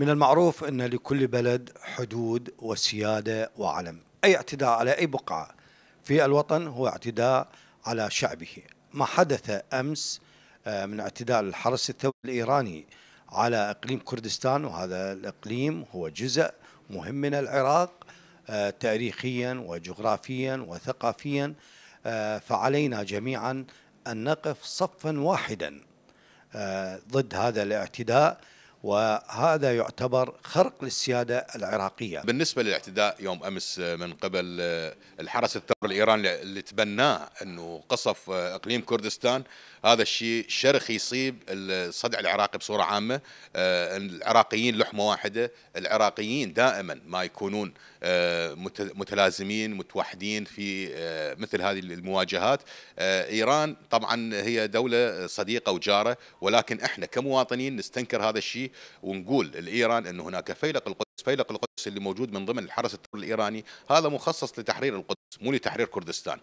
من المعروف أن لكل بلد حدود وسيادة وعلم أي اعتداء على أي بقعة في الوطن هو اعتداء على شعبه ما حدث أمس آه، من اعتداء الحرس الثوري الإيراني على إقليم كردستان وهذا الإقليم هو جزء مهم من العراق آه، تاريخيا وجغرافيا وثقافيا آه، فعلينا جميعا أن نقف صفا واحدا ضد هذا الاعتداء وهذا يعتبر خرق للسياده العراقيه. بالنسبه للاعتداء يوم امس من قبل آه، الحرس الثوري الايراني اللي تبناه انه قصف آه، اقليم كردستان هذا الشيء شرخ يصيب الصدع العراقي بصوره عامه آه، العراقيين لحمه واحده العراقيين دائما ما يكونون متلازمين متوحدين في مثل هذه المواجهات ايران طبعا هي دوله صديقه وجاره ولكن احنا كمواطنين نستنكر هذا الشيء ونقول لإيران أن هناك فيلق القدس فيلق القدس اللي موجود من ضمن الحرس الثوري الإيراني هذا مخصص لتحرير القدس مو لتحرير كردستان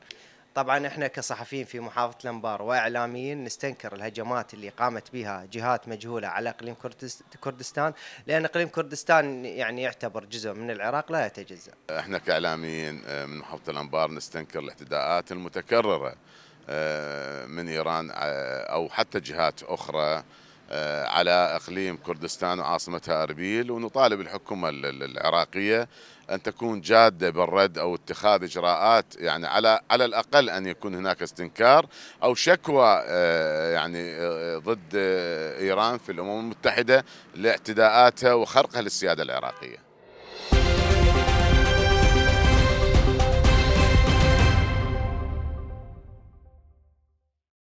طبعا احنا كصحفيين في محافظه الانبار واعلاميين نستنكر الهجمات اللي قامت بها جهات مجهوله على اقليم كردستان لان اقليم كردستان يعني يعتبر جزء من العراق لا يتجزا. احنا كاعلاميين آه، من محافظه الانبار نستنكر الاعتداءات المتكرره آه، من ايران آه، او حتى جهات اخرى آه، على اقليم كردستان وعاصمتها اربيل ونطالب الحكومه العراقيه ان تكون جاده بالرد او اتخاذ اجراءات يعني على على الاقل ان يكون هناك استنكار او شكوى آه، يعني آه، ضد ايران في الامم المتحده لاعتداءاتها وخرقها للسياده العراقيه.